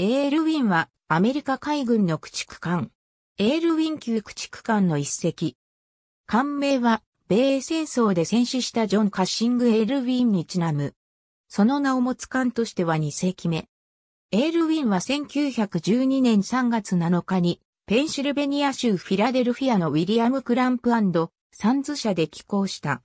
エールウィンはアメリカ海軍の駆逐艦。エールウィン級駆逐艦の一隻。艦名は米戦争で戦死したジョン・カッシング・エールウィンにちなむ。その名を持つ艦としては2世紀目。エールウィンは1912年3月7日にペンシルベニア州フィラデルフィアのウィリアム・クランプサンズ社で寄港した。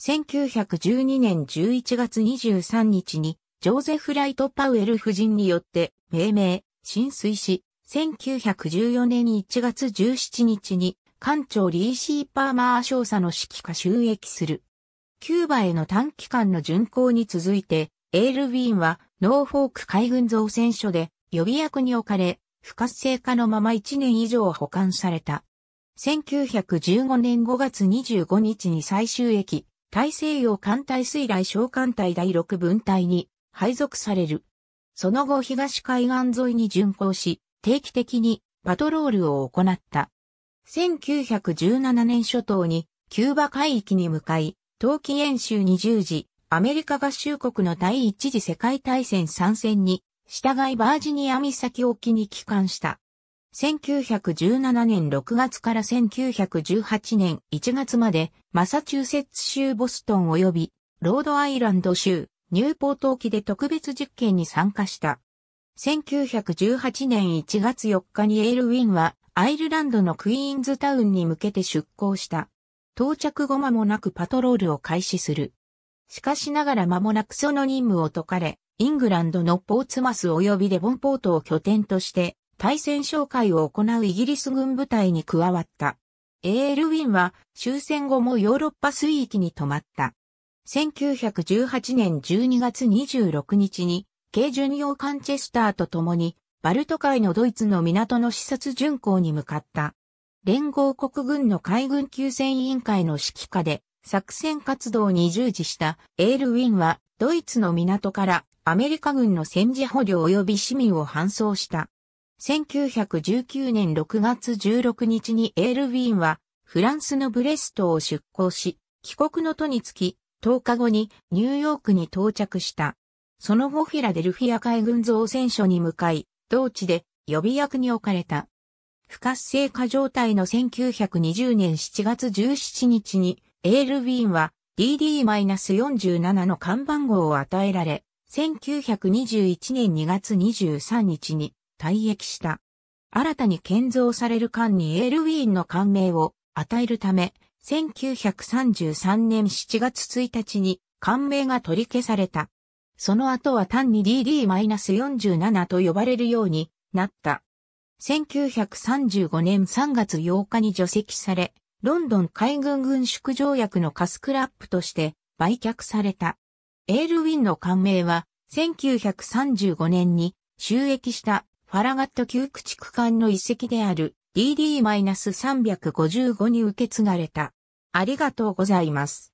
1912年11月23日にジョーゼフ・ライト・パウエル夫人によって命名、浸水し、1914年1月17日に、艦長リーシー・パーマー少佐の指揮下収益する。キューバへの短期間の巡航に続いて、エール・ウィーンはノーフォーク海軍造船所で予備役に置かれ、不活性化のまま1年以上保管された。1915年5月25日に最終益。大西洋艦隊水雷小艦隊第6分隊に配属される。その後東海岸沿いに巡航し、定期的にパトロールを行った。1917年初頭にキューバ海域に向かい、冬季演習20時、アメリカ合衆国の第一次世界大戦参戦に、従いバージニア岬沖に帰還した。1917年6月から1918年1月までマサチューセッツ州ボストン及びロードアイランド州ニューポート沖で特別実験に参加した。1918年1月4日にエールウィンはアイルランドのクイーンズタウンに向けて出港した。到着後間もなくパトロールを開始する。しかしながら間もなくその任務を解かれ、イングランドのポーツマス及びデボンポートを拠点として対戦紹介を行うイギリス軍部隊に加わった。エールウィンは終戦後もヨーロッパ水域に泊まった。1918年12月26日に、軽巡洋カンチェスターと共に、バルト海のドイツの港の視察巡航に向かった。連合国軍の海軍救戦委員会の指揮下で、作戦活動に従事したエールウィンは、ドイツの港からアメリカ軍の戦時捕虜及び市民を搬送した。1919年6月16日にエールウィンは、フランスのブレストを出港し、帰国の途につき、10日後にニューヨークに到着した。その後フィラデルフィア海軍造船所に向かい、同地で予備役に置かれた。不活性化状態の1920年7月17日に、エールウィーンは DD-47 の看板号を与えられ、1921年2月23日に退役した。新たに建造される間にエールウィーンの艦名を与えるため、1933年7月1日に艦名が取り消された。その後は単に DD-47 と呼ばれるようになった。1935年3月8日に除籍され、ロンドン海軍軍縮条約のカスクラップとして売却された。エールウィンの艦名は1935年に収益したファラガット旧駆逐艦の遺跡である dd-355 に受け継がれた。ありがとうございます。